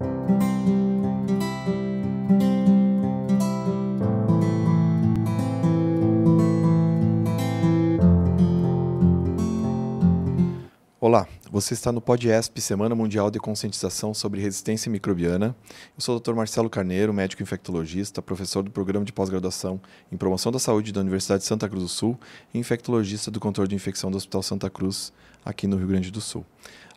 Thank you. Você está no PodESP, Semana Mundial de Conscientização sobre Resistência Microbiana. Eu sou o Dr. Marcelo Carneiro, médico infectologista, professor do programa de pós-graduação em Promoção da Saúde da Universidade de Santa Cruz do Sul e infectologista do controle de infecção do Hospital Santa Cruz, aqui no Rio Grande do Sul.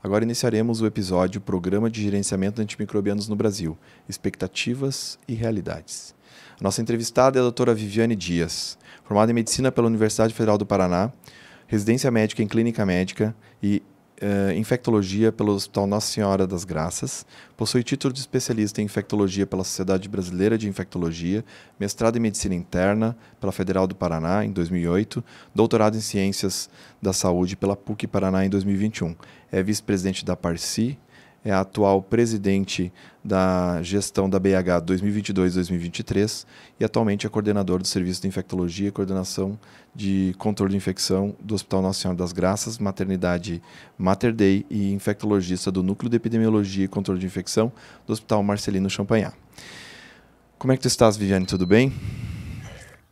Agora iniciaremos o episódio Programa de Gerenciamento de Antimicrobianos no Brasil: Expectativas e Realidades. A nossa entrevistada é a doutora Viviane Dias, formada em Medicina pela Universidade Federal do Paraná, residência médica em Clínica Médica e uh, infectologia pelo Hospital Nossa Senhora das Graças, possui título de especialista em infectologia pela Sociedade Brasileira de Infectologia, mestrado em medicina interna pela Federal do Paraná em 2008, doutorado em ciências da saúde pela PUC Paraná em 2021. É vice-presidente da Parsi, é a atual presidente da gestão da BH 2022-2023 e atualmente é coordenador do Serviço de Infectologia e Coordenação de Controle de Infecção do Hospital Nossa Senhora das Graças, Maternidade Mater Dei e infectologista do Núcleo de Epidemiologia e Controle de Infecção do Hospital Marcelino Champagnat. Como é que tu estás, Viviane? Tudo bem?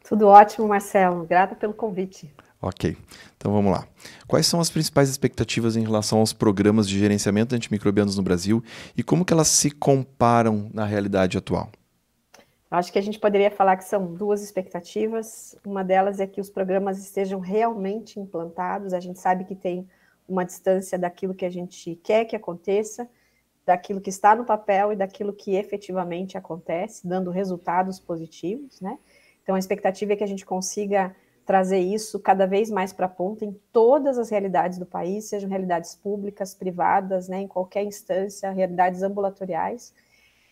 Tudo ótimo, Marcelo. Grata pelo convite. Ok, então vamos lá. Quais são as principais expectativas em relação aos programas de gerenciamento antimicrobianos no Brasil e como que elas se comparam na realidade atual? Acho que a gente poderia falar que são duas expectativas. Uma delas é que os programas estejam realmente implantados. A gente sabe que tem uma distância daquilo que a gente quer que aconteça, daquilo que está no papel e daquilo que efetivamente acontece, dando resultados positivos, né? Então a expectativa é que a gente consiga trazer isso cada vez mais para a ponta em todas as realidades do país, sejam realidades públicas, privadas, né, em qualquer instância, realidades ambulatoriais.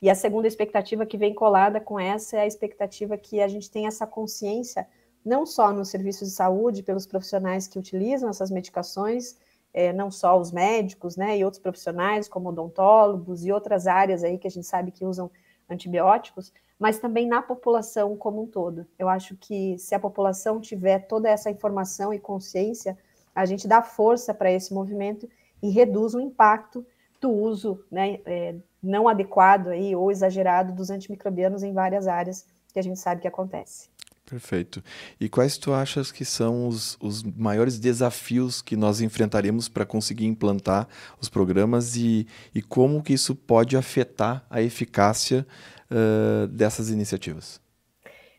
E a segunda expectativa que vem colada com essa é a expectativa que a gente tem essa consciência, não só nos serviços de saúde, pelos profissionais que utilizam essas medicações, é, não só os médicos, né, e outros profissionais, como odontólogos e outras áreas aí que a gente sabe que usam antibióticos, mas também na população como um todo. Eu acho que se a população tiver toda essa informação e consciência, a gente dá força para esse movimento e reduz o impacto do uso né, é, não adequado aí, ou exagerado dos antimicrobianos em várias áreas que a gente sabe que acontece. Perfeito. E quais tu achas que são os, os maiores desafios que nós enfrentaremos para conseguir implantar os programas e, e como que isso pode afetar a eficácia uh, dessas iniciativas?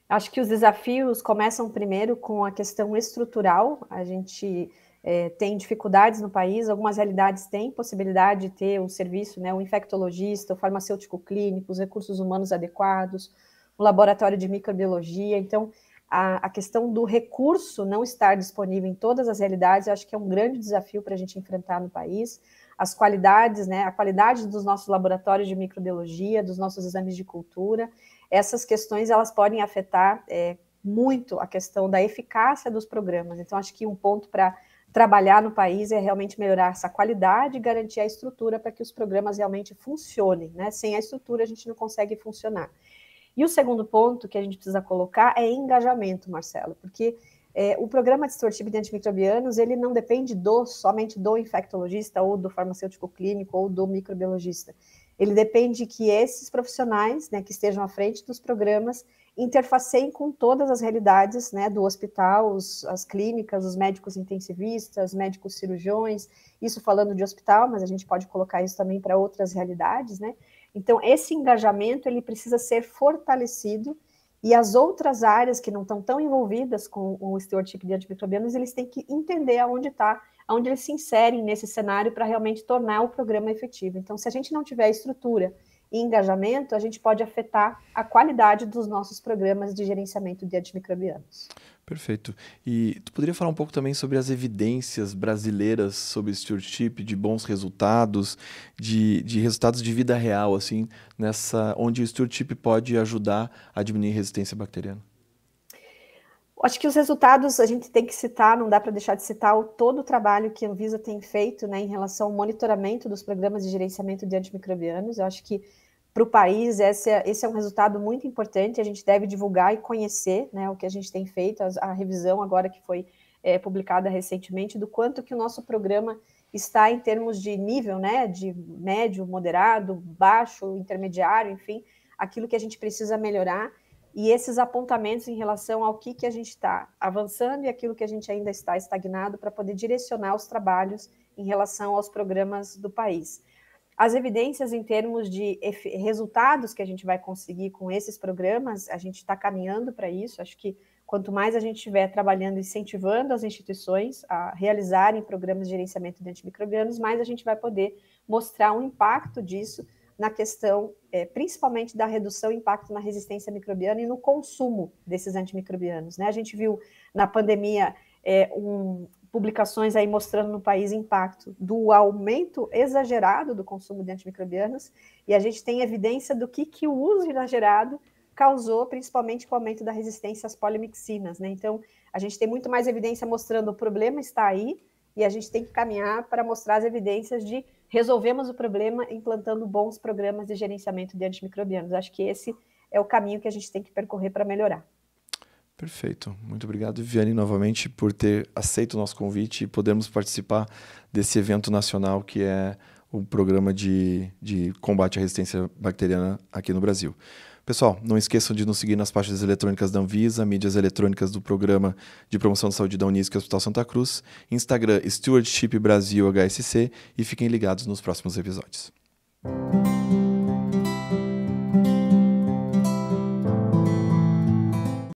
Acho que os desafios começam primeiro com a questão estrutural. A gente é, tem dificuldades no país, algumas realidades têm possibilidade de ter um serviço, né, infectologista, o farmacêutico clínico, os recursos humanos adequados, um laboratório de microbiologia. Então, a, a, questão do recurso não estar disponível em todas as realidades, eu acho que é um grande desafio para a gente enfrentar no país. As qualidades, né, a qualidade dos nossos laboratórios de microbiologia, dos nossos exames de cultura, essas questões elas podem afetar é, muito a questão da eficácia dos programas. Então, acho que um ponto para trabalhar no país é realmente melhorar essa qualidade e garantir a estrutura para que os programas realmente funcionem. Né? Sem a estrutura, a gente não consegue funcionar. E o segundo ponto que a gente precisa colocar é engajamento, Marcelo, porque é, o programa de de antimicrobianos ele não depende do somente do infectologista ou do farmacêutico clínico ou do microbiologista. Ele depende que esses profissionais, né, que estejam à frente dos programas, interfacem com todas as realidades, né, do hospital, os, as clínicas, os médicos intensivistas, médicos cirurgiões. Isso falando de hospital, mas a gente pode colocar isso também para outras realidades, né? Então, esse engajamento ele precisa ser fortalecido e as outras áreas que não estão tão envolvidas com o stewardship de antimicrobianos, eles têm que entender aonde está, aonde eles se inserem nesse cenário para realmente tornar o programa efetivo. Então, se a gente não tiver estrutura e engajamento, a gente pode afetar a qualidade dos nossos programas de gerenciamento de antimicrobianos. Perfeito. E tu poderia falar um pouco também sobre as evidências brasileiras sobre stewardship, de bons resultados, de, de resultados de vida real, assim, nessa onde o stewardship pode ajudar a diminuir resistência bacteriana? Acho que os resultados a gente tem que citar, não dá para deixar de citar o, todo o trabalho que a Anvisa tem feito né, em relação ao monitoramento dos programas de gerenciamento de antimicrobianos. Eu acho que para o país, esse é, esse é um resultado muito importante, a gente deve divulgar e conhecer né, o que a gente tem feito, a, a revisão agora que foi é, publicada recentemente, do quanto que o nosso programa está em termos de nível, né, de médio, moderado, baixo, intermediário, enfim, aquilo que a gente precisa melhorar, e esses apontamentos em relação ao que, que a gente está avançando e aquilo que a gente ainda está estagnado para poder direcionar os trabalhos em relação aos programas do país. As evidências em termos de resultados que a gente vai conseguir com esses programas, a gente está caminhando para isso. Acho que quanto mais a gente estiver trabalhando, incentivando as instituições a realizarem programas de gerenciamento de antimicrobianos, mais a gente vai poder mostrar um impacto disso na questão, é, principalmente da redução e impacto na resistência microbiana e no consumo desses antimicrobianos. Né? A gente viu na pandemia é, um, publicações aí mostrando no país impacto do aumento exagerado do consumo de antimicrobianos, e a gente tem evidência do que, que o uso exagerado causou, principalmente com o aumento da resistência às polimixinas, né? Então, a gente tem muito mais evidência mostrando o problema está aí, e a gente tem que caminhar para mostrar as evidências de resolvemos o problema implantando bons programas de gerenciamento de antimicrobianos. Acho que esse é o caminho que a gente tem que percorrer para melhorar. Perfeito. Muito obrigado, Viviane, novamente, por ter aceito o nosso convite e podermos participar desse evento nacional que é o programa de, de combate à resistência bacteriana aqui no Brasil. Pessoal, não esqueçam de nos seguir nas páginas eletrônicas da Anvisa, mídias eletrônicas do Programa de Promoção de Saúde da Unisc Hospital Santa Cruz, Instagram Stewardship Brasil HSC e fiquem ligados nos próximos episódios.